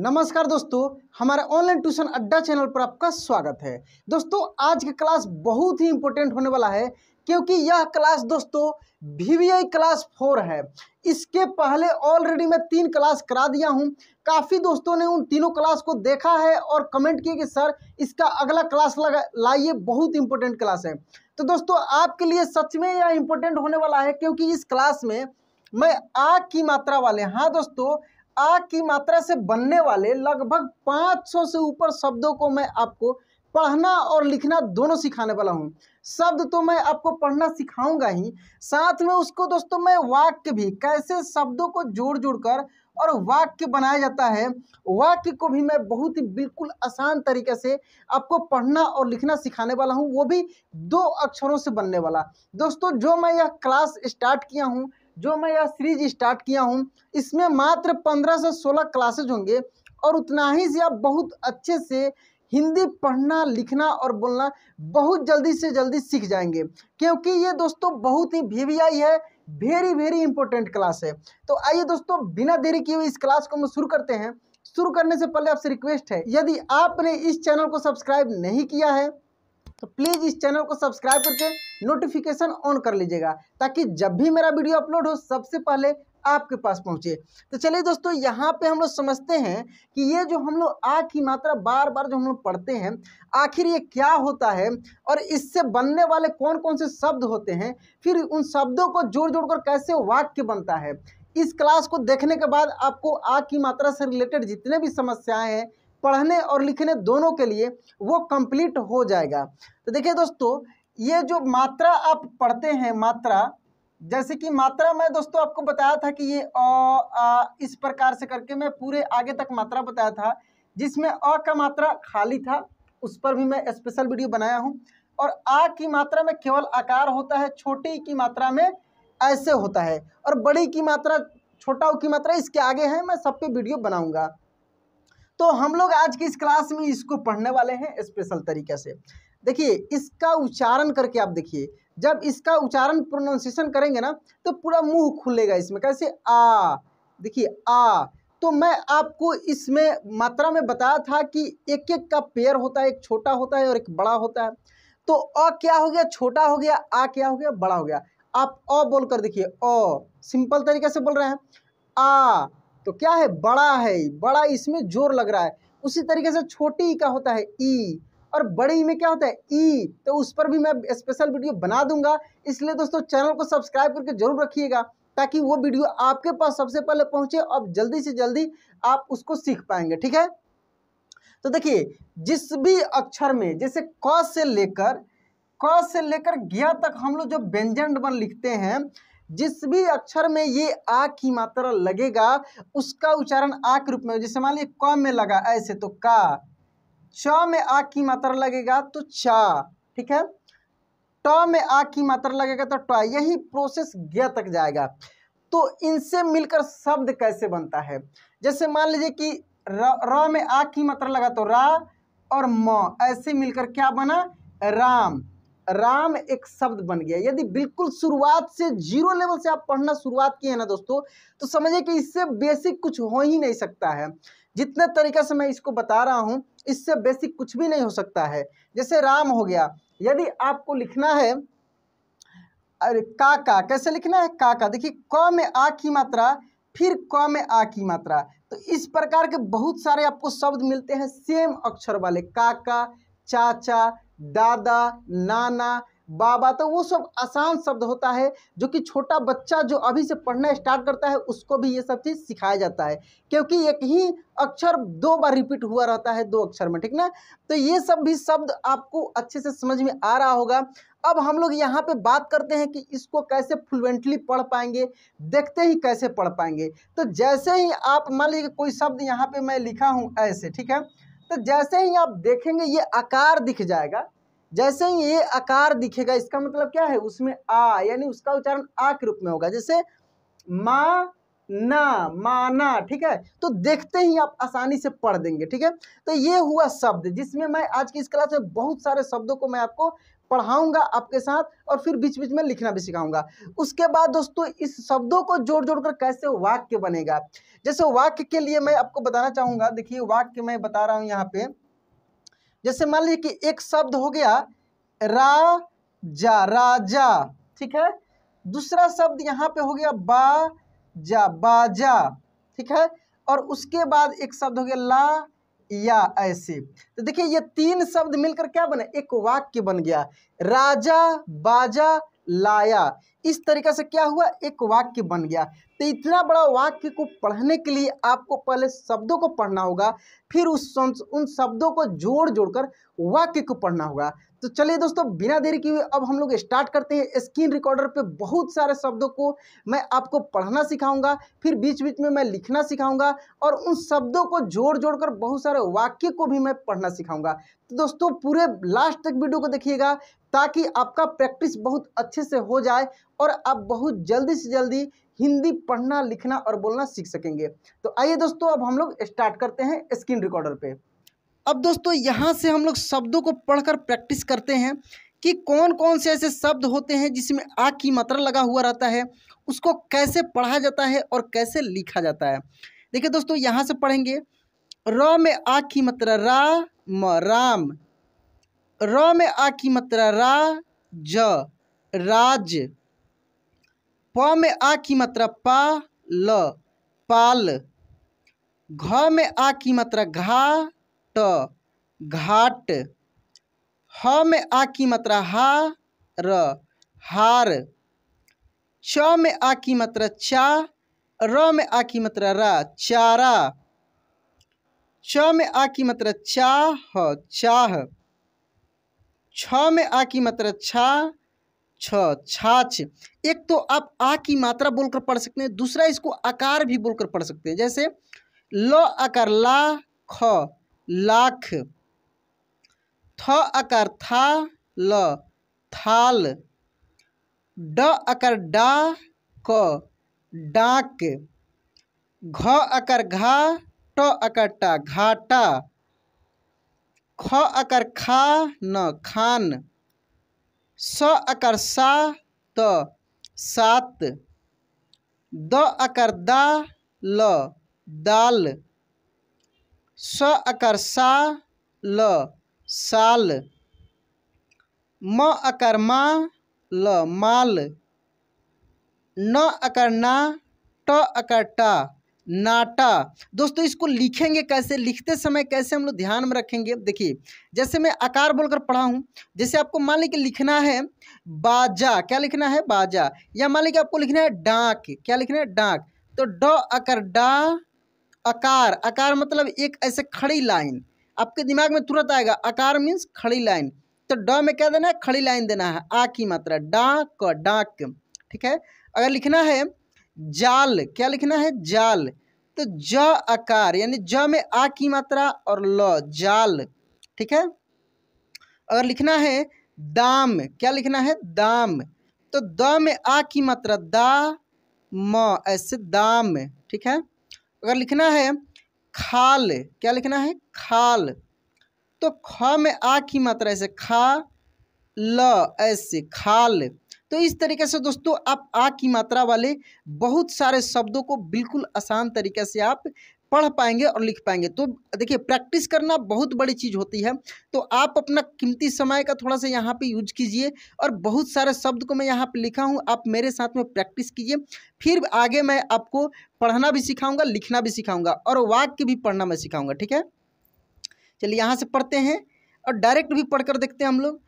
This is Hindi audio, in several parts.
नमस्कार दोस्तों हमारे ऑनलाइन ट्यूशन अड्डा चैनल पर आपका स्वागत है दोस्तों आज की क्लास बहुत ही इंपॉर्टेंट होने वाला है क्योंकि यह क्लास दोस्तों वी क्लास फोर है इसके पहले ऑलरेडी मैं तीन क्लास करा दिया हूं काफ़ी दोस्तों ने उन तीनों क्लास को देखा है और कमेंट किए कि सर इसका अगला क्लास लगा लाइए बहुत इंपॉर्टेंट क्लास है तो दोस्तों आपके लिए सच में यह इंपॉर्टेंट होने वाला है क्योंकि इस क्लास में मैं आग की मात्रा वाले हाँ दोस्तों आ की मात्रा से बनने वाले लगभग 500 से ऊपर शब्दों को मैं आपको पढ़ना और लिखना दोनों सिखाने वाला हूँ शब्द तो मैं आपको पढ़ना सिखाऊंगा ही साथ में उसको दोस्तों मैं वाक्य भी कैसे शब्दों को जोड़ जोड़ कर और वाक्य बनाया जाता है वाक्य को भी मैं बहुत ही बिल्कुल आसान तरीके से आपको पढ़ना और लिखना सिखाने वाला हूँ वो भी दो अक्षरों से बनने वाला दोस्तों जो मैं यह क्लास स्टार्ट किया हूँ जो मैं यह सीरीज स्टार्ट किया हूँ इसमें मात्र पंद्रह से सोलह क्लासेज होंगे और उतना ही से आप बहुत अच्छे से हिंदी पढ़ना लिखना और बोलना बहुत जल्दी से जल्दी सीख जाएंगे क्योंकि ये दोस्तों बहुत ही भी, वी आई है वेरी वेरी इंपॉर्टेंट क्लास है तो आइए दोस्तों बिना देरी किए इस क्लास को हम शुरू करते हैं शुरू करने से पहले आपसे रिक्वेस्ट है यदि आपने इस चैनल को सब्सक्राइब नहीं किया है तो प्लीज़ इस चैनल को सब्सक्राइब करके नोटिफिकेशन ऑन कर लीजिएगा ताकि जब भी मेरा वीडियो अपलोड हो सबसे पहले आपके पास पहुंचे तो चलिए दोस्तों यहाँ पे हम लोग समझते हैं कि ये जो हम लोग आ की मात्रा बार बार जो हम लोग पढ़ते हैं आखिर ये क्या होता है और इससे बनने वाले कौन कौन से शब्द होते हैं फिर उन शब्दों को जोड़ जोड़ कर कैसे वाक्य बनता है इस क्लास को देखने के बाद आपको आ की मात्रा से रिलेटेड जितने भी समस्याएं हैं पढ़ने और लिखने दोनों के लिए वो कंप्लीट हो जाएगा तो देखिए दोस्तों ये जो मात्रा आप पढ़ते हैं मात्रा जैसे कि मात्रा मैं दोस्तों आपको बताया था कि ये अ आ इस प्रकार से करके मैं पूरे आगे तक मात्रा बताया था जिसमें अ का मात्रा खाली था उस पर भी मैं स्पेशल वीडियो बनाया हूँ और आ की मात्रा में केवल आकार होता है छोटी की मात्रा में ऐसे होता है और बड़ी की मात्रा छोटा की मात्रा इसके आगे है मैं सब पे वीडियो बनाऊंगा तो हम लोग आज की इस क्लास में इसको पढ़ने वाले हैं स्पेशल तरीके से देखिए इसका उच्चारण करके आप देखिए जब इसका उच्चारण प्रोनाउंसिएशन करेंगे ना तो पूरा मुंह खुलेगा इसमें कैसे आ देखिए आ तो मैं आपको इसमें मात्रा में बताया था कि एक एक का पेयर होता है एक छोटा होता है और एक बड़ा होता है तो अ क्या हो गया छोटा हो गया आ क्या हो गया बड़ा हो गया आप अ बोल कर देखिए अ सिंपल तरीके से बोल रहे हैं आ तो क्या है बड़ा है बड़ा इसमें जोर लग रहा है उसी तरीके से छोटी ई का होता है ई और बड़ी में क्या होता है ई तो उस पर भी मैं स्पेशल वीडियो बना दूंगा इसलिए दोस्तों चैनल को सब्सक्राइब करके जरूर रखिएगा ताकि वो वीडियो आपके पास सबसे पहले पहुंचे और जल्दी से जल्दी आप उसको सीख पाएंगे ठीक है तो देखिए जिस भी अक्षर में जैसे क से लेकर क से लेकर ज्ञा तक हम लोग जो व्यंजन वन लिखते हैं जिस भी अक्षर में ये आ की मात्रा लगेगा उसका उच्चारण आ के रूप में जैसे मान लीजिए क में लगा ऐसे तो का च में आ की मात्रा लगेगा तो चा ठीक है ट में आ की मात्रा लगेगा तो ट यही प्रोसेस ग्य तक जाएगा तो इनसे मिलकर शब्द कैसे बनता है जैसे मान लीजिए कि र में आ की मात्रा लगा तो रा और म ऐसे मिलकर क्या बना राम राम एक शब्द बन गया यदि बिल्कुल शुरुआत से जीरो लेवल से आप पढ़ना शुरुआत किए हैं ना दोस्तों तो समझिए कि इससे बेसिक कुछ हो ही नहीं सकता है जितने तरीके से मैं इसको बता रहा हूँ इससे बेसिक कुछ भी नहीं हो सकता है जैसे राम हो गया यदि आपको लिखना है अरे काका कैसे लिखना है काका देखिए क में आ की मात्रा फिर क में आ की मात्रा तो इस प्रकार के बहुत सारे आपको शब्द मिलते हैं सेम अक्षर वाले काका चाचा दादा नाना बाबा तो वो सब आसान शब्द होता है जो कि छोटा बच्चा जो अभी से पढ़ना स्टार्ट करता है उसको भी ये सब चीज़ सिखाया जाता है क्योंकि एक ही अक्षर दो बार रिपीट हुआ रहता है दो अक्षर में ठीक ना तो ये सब भी शब्द आपको अच्छे से समझ में आ रहा होगा अब हम लोग यहाँ पे बात करते हैं कि इसको कैसे फ्लुएंटली पढ़ पाएंगे देखते ही कैसे पढ़ पाएंगे तो जैसे ही आप मान लीजिए कोई शब्द यहाँ पे मैं लिखा हूँ ऐसे ठीक है तो जैसे ही आप देखेंगे ये आकार दिख जाएगा जैसे ही ये आकार दिखेगा इसका मतलब क्या है उसमें आ यानी उसका उच्चारण आ के रूप में होगा जैसे मा ना माना ठीक है तो देखते ही आप आसानी से पढ़ देंगे ठीक है तो ये हुआ शब्द जिसमें मैं आज की इस क्लास में बहुत सारे शब्दों को मैं आपको पढ़ाऊंगा आपके साथ और फिर बीच बीच में लिखना भी सिखाऊंगा उसके बाद दोस्तों इस शब्दों को जोड़ जोड़ कर कैसे वाक्य बनेगा जैसे वाक्य के लिए मैं आपको बताना चाहूंगा देखिए वाक्य मैं बता रहा हूं यहाँ पे जैसे मान लीजिए कि एक शब्द हो गया राजा राजा ठीक है दूसरा शब्द यहाँ पे हो गया बाजा बाजा ठीक है और उसके बाद एक शब्द हो गया ला या ऐसे तो देखिए ये तीन शब्द मिलकर क्या बने एक वाक्य बन गया राजा बाजा लाया इस तरीका से क्या हुआ एक वाक्य बन गया तो इतना बड़ा वाक्य को पढ़ने के लिए आपको पहले शब्दों को पढ़ना होगा फिर उस उन शब्दों को जोड़ जोड़कर वाक्य को पढ़ना होगा तो चलिए दोस्तों बिना देरी किए अब हम लोग स्टार्ट करते हैं स्क्रीन रिकॉर्डर पे बहुत सारे शब्दों को मैं आपको पढ़ना सिखाऊंगा फिर बीच बीच में मैं लिखना सिखाऊंगा और उन शब्दों को जोड़ जोड़ बहुत सारे वाक्य को भी मैं पढ़ना सिखाऊंगा तो दोस्तों पूरे लास्ट तक वीडियो को देखिएगा ताकि आपका प्रैक्टिस बहुत अच्छे से हो जाए और आप बहुत जल्दी से जल्दी हिंदी पढ़ना लिखना और बोलना सीख सकेंगे तो आइए दोस्तों अब हम लोग स्टार्ट करते हैं स्क्रीन रिकॉर्डर पे अब दोस्तों यहाँ से हम लोग शब्दों को पढ़कर प्रैक्टिस करते हैं कि कौन कौन से ऐसे शब्द होते हैं जिसमें आ की मात्रा लगा हुआ रहता है उसको कैसे पढ़ा जाता है और कैसे लिखा जाता है देखिए दोस्तों यहाँ से पढ़ेंगे र में आ की मात्रा रा म राम र में आ की मात्रा रा ज राज प में आ की मात्रा पा ल पाल घ में आ की मात्रा घा ट घाट ह में आ की मात्रा हा र हार च में आ की मात्रा चा र में आ की मात्रा रा चारा च में आ की मात्रा चाह चाह छ में आ की मात्रा छा छ छाछ एक तो आप आ की मात्रा बोलकर पढ़ सकते हैं दूसरा इसको आकार भी बोलकर पढ़ सकते हैं जैसे ल आकार ला ख लाख थ आकार था ल थाल ड आकार डा क डाक घ आकार घा ट आकार टा घाटा ख आकार खा न खान स अकर सा त सात द अकर दा ल दाल स अकर सा ल साल म अकर मा ल माल न अकर ना ट अकर टा नाटा दोस्तों इसको लिखेंगे कैसे लिखते समय कैसे हम लोग ध्यान में रखेंगे देखिए जैसे मैं आकार बोलकर पढ़ा हूँ जैसे आपको मान लीजिए कि लिखना है बाजा क्या लिखना है बाजा या मान लीजिए आपको लिखना है डाक क्या लिखना है डाक तो ड अकर डा आकार आकार मतलब एक ऐसे खड़ी लाइन आपके दिमाग में तुरंत आएगा आकार मीन्स खड़ी लाइन तो ड में क्या देना है खड़ी लाइन देना है आ की मात्रा डाक डाक ठीक है अगर लिखना है जाल क्या लिखना है जाल तो ज आकार यानी ज में आ की मात्रा और ल जाल ठीक है अगर लिखना है दाम क्या लिखना है दाम तो द में आ की मात्रा दा म ऐसे दाम ठीक है अगर लिखना है खाल क्या लिखना है खाल तो ख में आ की मात्रा ऐसे खा ल ऐसे खाल तो इस तरीके से दोस्तों आप आ की मात्रा वाले बहुत सारे शब्दों को बिल्कुल आसान तरीके से आप पढ़ पाएंगे और लिख पाएंगे तो देखिए प्रैक्टिस करना बहुत बड़ी चीज़ होती है तो आप अपना कीमती समय का थोड़ा सा यहाँ पे यूज कीजिए और बहुत सारे शब्द को मैं यहाँ पे लिखा हूँ आप मेरे साथ में प्रैक्टिस कीजिए फिर आगे मैं आपको पढ़ना भी सिखाऊंगा लिखना भी सिखाऊंगा और वाक्य भी पढ़ना मैं सिखाऊंगा ठीक है चलिए यहाँ से पढ़ते हैं और डायरेक्ट भी पढ़ कर देखते हैं हम लोग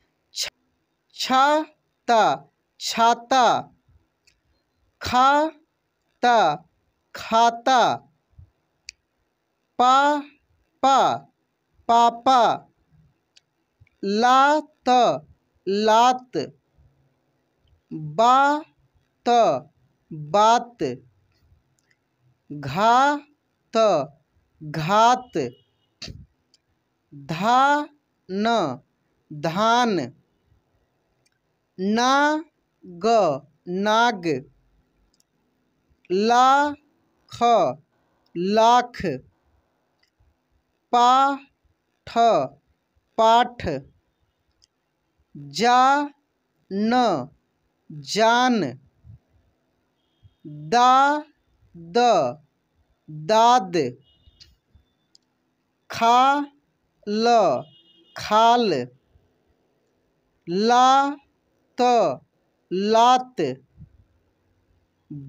छाता छाता खाता खाता पापा पापा लात लात बात बात घात घात धान धान ना ग नाग ला ख लाख पा ठ पाठ जा न जान दा द दाद खा ल खाल ला त लात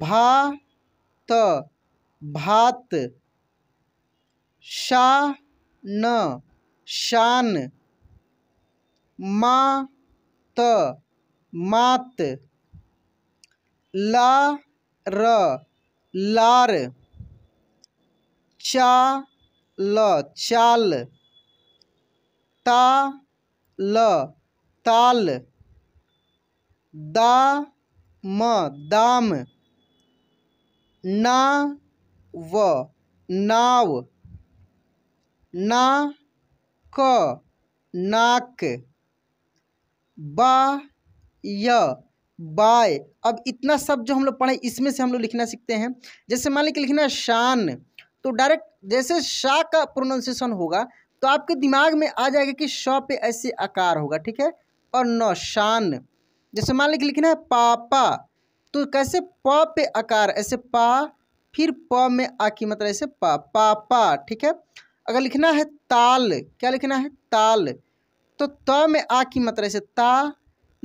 भा त भात शा न शान मा त मात ला र लार चा ल चाल ता ल ताल दा म दाम ना व नाव ना क नाक बा य बाय अब इतना शब्द जो हम लोग पढ़े इसमें से हम लोग लिखना सीखते हैं जैसे मान लीजिए कि लिखना है शान तो डायरेक्ट जैसे शाह का प्रोनाउंसिएशन होगा तो आपके दिमाग में आ जाएगा कि श पे ऐसे आकार होगा ठीक है और न शान जैसे मान लीजिए लिखना है पापा तो कैसे प पे आकार ऐसे पा फिर प में आ की मतलब ऐसे पा पापा ठीक है अगर लिखना है ताल क्या लिखना है ताल तो त में आ की मतलब ऐसे ता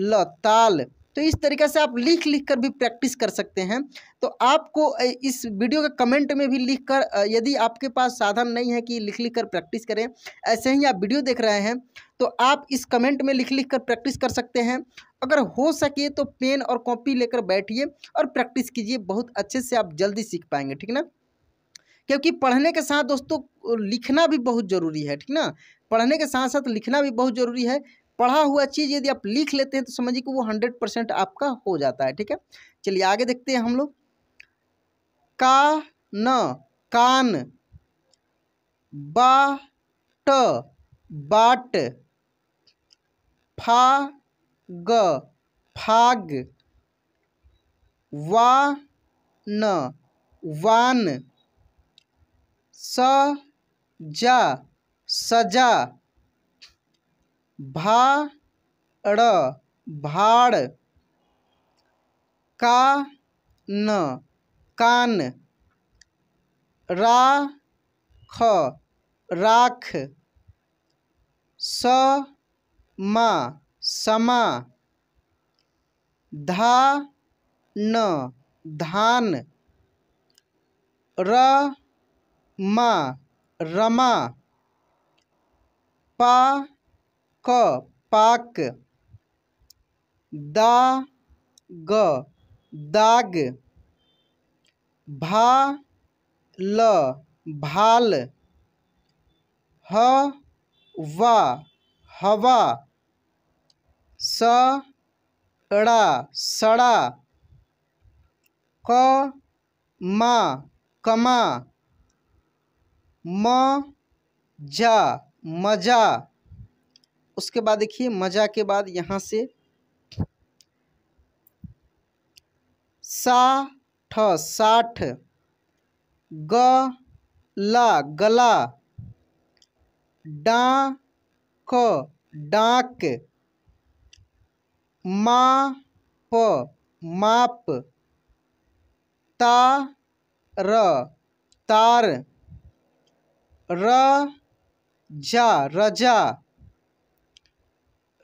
ल ताल तो इस तरीके से आप लिख लिख कर भी प्रैक्टिस कर सकते हैं तो आपको इस वीडियो के कमेंट में भी लिख कर यदि आपके पास साधन नहीं है कि लिख लिख कर प्रैक्टिस करें ऐसे ही आप वीडियो देख रहे हैं तो आप इस कमेंट में लिख लिख कर प्रैक्टिस कर सकते हैं अगर हो सके तो पेन और कॉपी लेकर बैठिए और प्रैक्टिस कीजिए बहुत अच्छे से आप जल्दी सीख पाएंगे ठीक ना क्योंकि पढ़ने के साथ दोस्तों लिखना भी बहुत ज़रूरी है ठीक ना पढ़ने के साथ साथ लिखना भी बहुत ज़रूरी है पढ़ा हुआ चीज़ यदि आप लिख लेते हैं तो समझिए कि वो हंड्रेड परसेंट आपका हो जाता है ठीक है चलिए आगे देखते हैं हम लोग का न कान बाट फा ग फाग वा न वान जा सजा भाड़ भाड़ कान रा ख राख स राख समा धा न धान र रमा रमा पा क पाक दा ग दाग भा ल भाल ह वा हवा स ड़ा सड़ा क मा कमा म जा मजा उसके बाद देखिए मजा के बाद यहाँ से साठ साठ गला गला डाक प माप र तार र जा रजा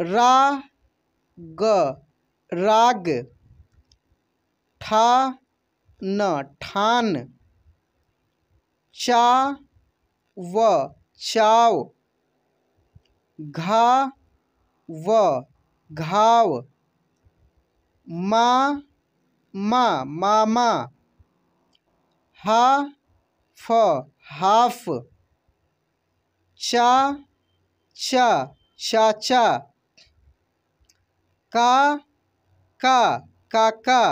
राग ठा ठान ठान चा व चाव घा व घाव मा मा मामा हा फ हाफ चा चा चाचा का का का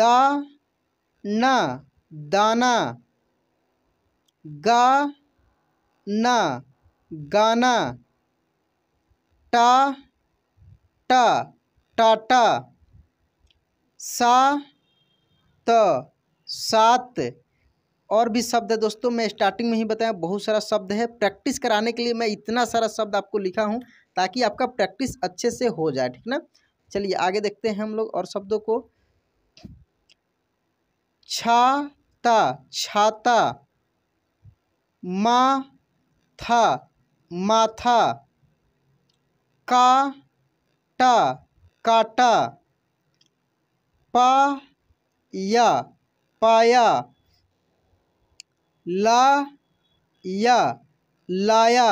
दा ना दाना गा ना गाना टा टा टाटा सा त सात और भी शब्द है दोस्तों मैं स्टार्टिंग में ही बताया बहुत सारा शब्द है प्रैक्टिस कराने के लिए मैं इतना सारा शब्द आपको लिखा हूँ ताकि आपका प्रैक्टिस अच्छे से हो जाए ठीक ना चलिए आगे देखते हैं हम लोग और शब्दों को छाता छाता मा माथा माथा काटा काटा पाया पाया ला या लाया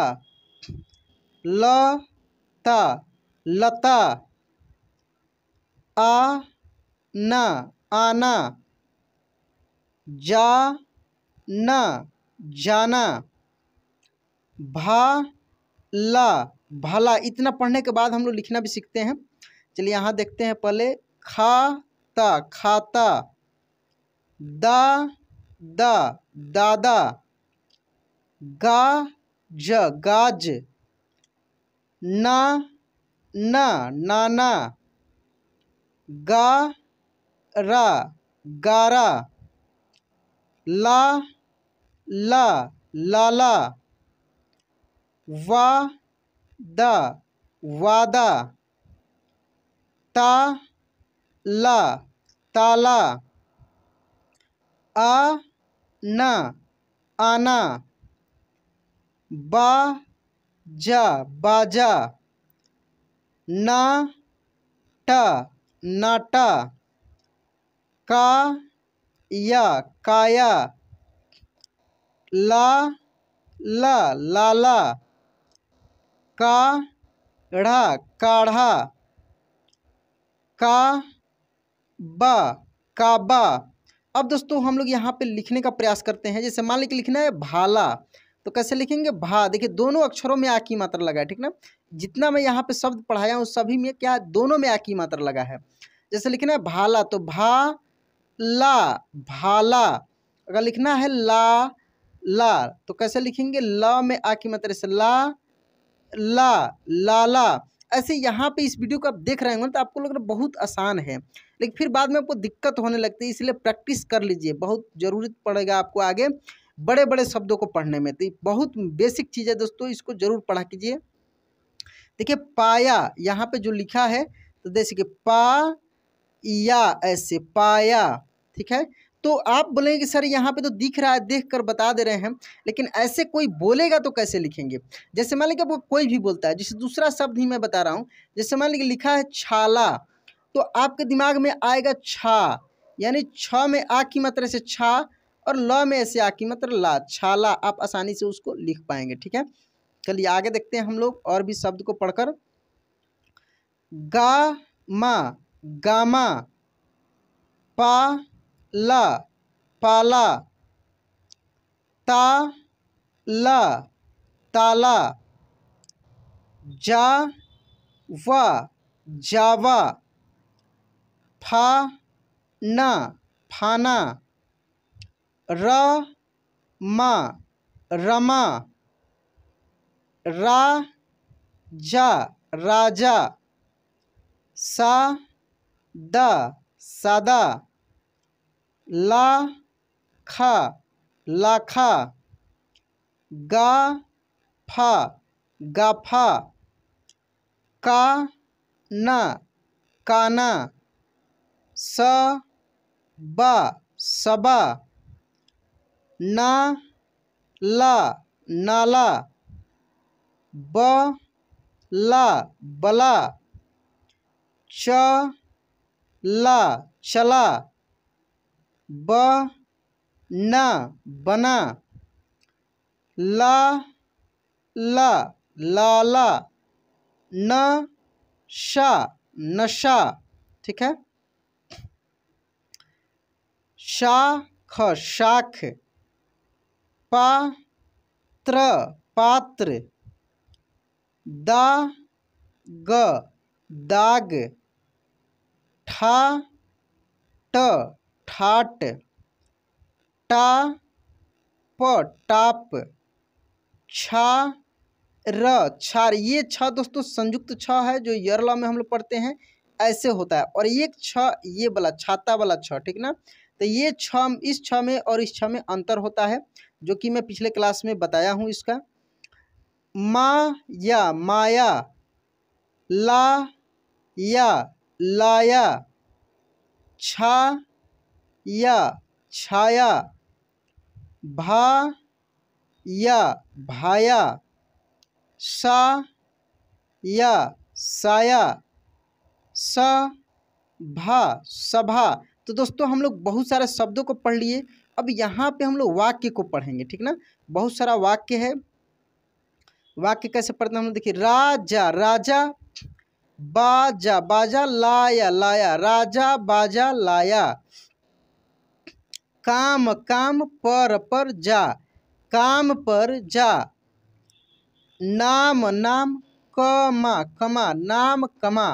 ल ता लता आ न आना जा न जाना भा ला भला इतना पढ़ने के बाद हम लोग लिखना भी सीखते हैं चलिए यहाँ देखते हैं पहले खा ता खाता दा दा दादा गा ज गाज ना ना नाना गा रा गारा ला ला लाला वा दा वादा ता ला ताला आ ना आना बा जा बाजा ना टा नाटा का या काया ला ला लाला का ढ़ा काढ़ा का बा काबा अब दोस्तों हम लोग यहाँ पे लिखने का प्रयास करते हैं जैसे मान लीजिए लिखना है भाला तो कैसे लिखेंगे भा देखिए दोनों अक्षरों में आ की मात्रा लगा है ठीक ना जितना मैं यहाँ पे शब्द पढ़ाया हूँ सभी में क्या दोनों में आ की मात्रा लगा है जैसे लिखना है भाला तो भा ला भाला अगर लिखना है ला ला तो कैसे लिखेंगे ल में आ की मात्रा से ला ला ला ला। ऐसे यहाँ पे इस वीडियो को आप देख रहे होंगे तो आपको लग रहा बहुत आसान है लेकिन फिर बाद में आपको दिक्कत होने लगती है इसलिए प्रैक्टिस कर लीजिए बहुत ज़रूरत पड़ेगा आपको आगे बड़े बड़े शब्दों को पढ़ने में तो बहुत बेसिक चीज़ है दोस्तों इसको ज़रूर पढ़ा कीजिए देखिए पाया यहाँ पे जो लिखा है तो देखिए पा या ऐसे पाया ठीक है तो आप बोलेंगे कि सर यहाँ पे तो दिख रहा है देख कर बता दे रहे हैं लेकिन ऐसे कोई बोलेगा तो कैसे लिखेंगे जैसे मान लीजिए कोई भी बोलता है जैसे दूसरा शब्द ही मैं बता रहा हूँ जैसे मान लीजिए लिखा है छाला तो आपके दिमाग में आएगा छा यानी छ में आ की मात्रा से छा और ल में ऐसे आकी मतलब ला छाला आप आसानी से उसको लिख पाएंगे ठीक है चलिए आगे देखते हैं हम लोग और भी शब्द को पढ़कर गा मा गामा पा ला पाला ता ला ताला जा वा जावा फा ना फाना र म रमा रा जा राजा सा द सादा ला खा लाखा गा फा गाफा का न काना स बा सबा ना ला नाला ब ला बला च ला चला ब ना बना ला ला लाला न शा नशा ठीक है शाख शाख पात्र पात्र दाग दाग ठा ट ठाट टा प टाप छा र छार ये छ दोस्तों संयुक्त छ है जो यरला में हम लोग पढ़ते हैं ऐसे होता है और एक छ ये वाला छाता वाला छ ठीक ना तो ये छ इस छ में और इस छ में अंतर होता है जो कि मैं पिछले क्लास में बताया हूँ इसका मा या माया ला या लाया छा या छाया भा या भाया सा या साया सा भा सभा तो दोस्तों हम लोग बहुत सारे शब्दों को पढ़ लिए अब यहाँ पे हम लोग वाक्य को पढ़ेंगे ठीक ना बहुत सारा वाक्य है वाक्य कैसे पढ़ते हैं हम देखिए राजा राजा बाजा बाजा लाया लाया राजा बाजा लाया काम काम पर पर जा काम पर जा नाम नाम कमा कमा नाम कमा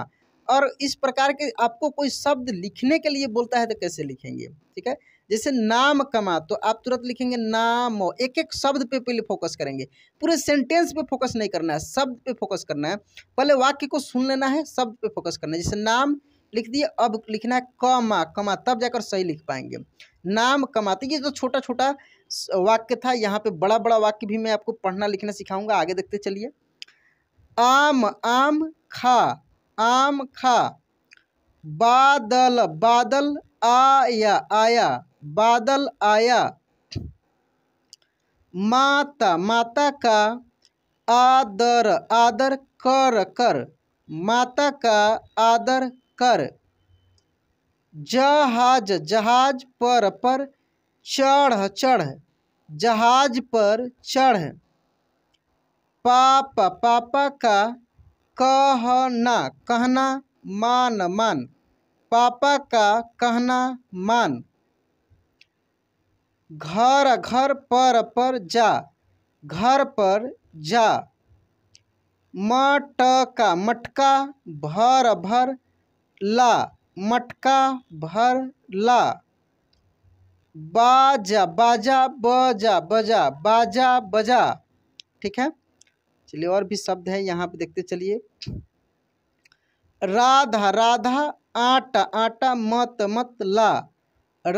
और इस प्रकार के आपको कोई शब्द लिखने के लिए बोलता है तो कैसे लिखेंगे ठीक है जैसे नाम कमा तो आप तुरंत लिखेंगे नाम एक एक शब्द पे पहले फोकस करेंगे पूरे सेंटेंस पे फोकस नहीं करना है शब्द पे फोकस करना है पहले वाक्य को सुन लेना है शब्द पे फोकस करना है जैसे नाम लिख दिए अब लिखना है कमा कमा तब जाकर सही लिख पाएंगे नाम कमा तो ये जो तो छोटा छोटा वाक्य था यहाँ पे बड़ा बड़ा वाक्य भी मैं आपको पढ़ना लिखना सिखाऊंगा आगे देखते चलिए आम आम खा आम खा बादल बादल आया आया बादल आया माता माता का आदर आदर कर कर माता का आदर कर जहाज जहाज पर पर चढ़ चढ़ जहाज पर चढ़ पापा पापा का कहना कहना मान मान पापा का कहना मान घर घर पर पर जा घर पर जा मटका मटका भर भर ला मटका भर ला बाजा बाजा बजा बजा बाजा बजा ठीक है चलिए और भी शब्द है यहाँ पे देखते चलिए राधा राधा आटा आटा मत मत ला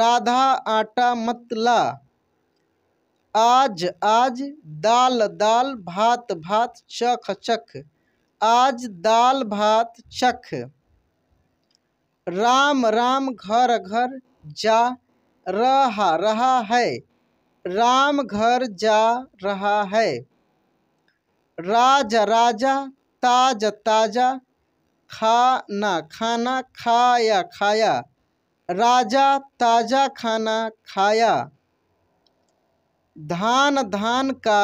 राधा आटा मत ला आज आज दाल दाल भात भात चख चख आज दाल भात चख राम राम घर घर जा रहा रहा है राम घर जा रहा है राज राजा ताज ताजा खाना खाना खाया खाया राजा ताजा खाना खाया धान धान का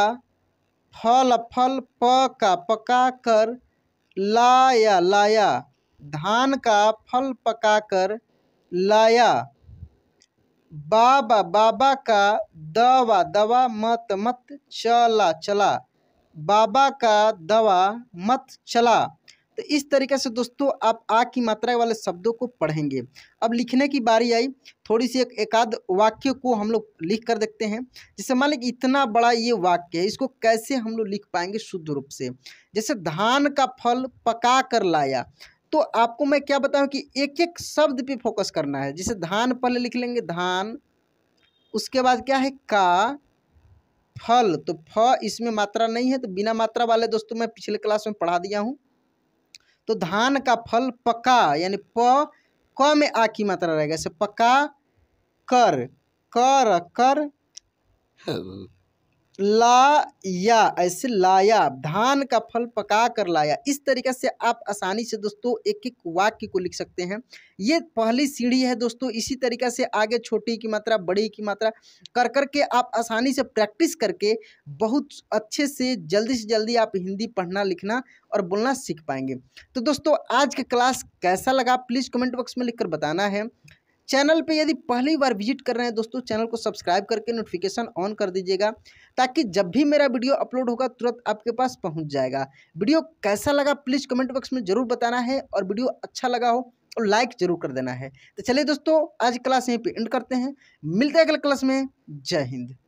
फल फल पका पका कर लाया लाया धान का फल पका कर लाया बाबा बाबा का दवा दवा मत मत चला चला बाबा का दवा मत चला तो इस तरीके से दोस्तों आप आ की मात्रा वाले शब्दों को पढ़ेंगे अब लिखने की बारी आई थोड़ी सी एक एकाध वाक्य को हम लोग लिख कर देखते हैं जैसे मान लें इतना बड़ा ये वाक्य है इसको कैसे हम लोग लिख पाएंगे शुद्ध रूप से जैसे धान का फल पका कर लाया तो आपको मैं क्या बताऊँ कि एक एक शब्द पर फोकस करना है जैसे धान पहले लिख लेंगे धान उसके बाद क्या है का फल तो फ इसमें मात्रा नहीं है तो बिना मात्रा वाले दोस्तों मैं पिछले क्लास में पढ़ा दिया हूँ तो धान का फल पका यानी प क में आ की मात्रा रहेगा ऐसे पका कर कर कर हाँ। लाया ऐसे लाया धान का फल पका कर लाया इस तरीके से आप आसानी से दोस्तों एक एक वाक्य को लिख सकते हैं ये पहली सीढ़ी है दोस्तों इसी तरीके से आगे छोटी की मात्रा बड़ी की मात्रा कर कर के आप आसानी से प्रैक्टिस करके बहुत अच्छे से जल्दी से जल्दी आप हिंदी पढ़ना लिखना और बोलना सीख पाएंगे तो दोस्तों आज का क्लास कैसा लगा प्लीज़ कमेंट बॉक्स में लिख बताना है चैनल पे यदि पहली बार विजिट कर रहे हैं दोस्तों चैनल को सब्सक्राइब करके नोटिफिकेशन ऑन कर दीजिएगा ताकि जब भी मेरा वीडियो अपलोड होगा तुरंत आपके पास पहुंच जाएगा वीडियो कैसा लगा प्लीज़ कमेंट बॉक्स में ज़रूर बताना है और वीडियो अच्छा लगा हो और तो लाइक ज़रूर कर देना है तो चलिए दोस्तों आज क्लास यहीं पर एंड करते हैं मिलते हैं अगले क्लास में जय हिंद